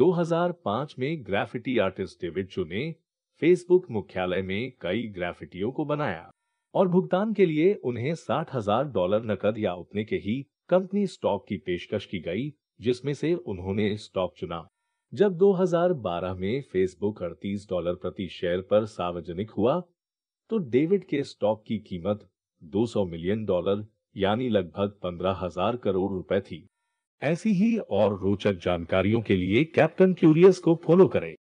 2005 में graffiti artist David चू ने फेसबुक मुख्यालय में कई ग्राफिटियों को बनाया और भुगतान के लिए उन्हें साठ हजार डॉलर नकद या उतने के ही कंपनी स्टॉक की पेशकश की गई जिसमें से उन्होंने स्टॉक चुना जब 2012 में फेसबुक अड़तीस डॉलर प्रति शेयर पर सार्वजनिक हुआ तो डेविड के स्टॉक की कीमत 200 मिलियन डॉलर यानी लगभग पंद्रह हजार करोड़ रुपए थी ऐसी ही और रोचक जानकारियों के लिए कैप्टन क्यूरियस को फॉलो करें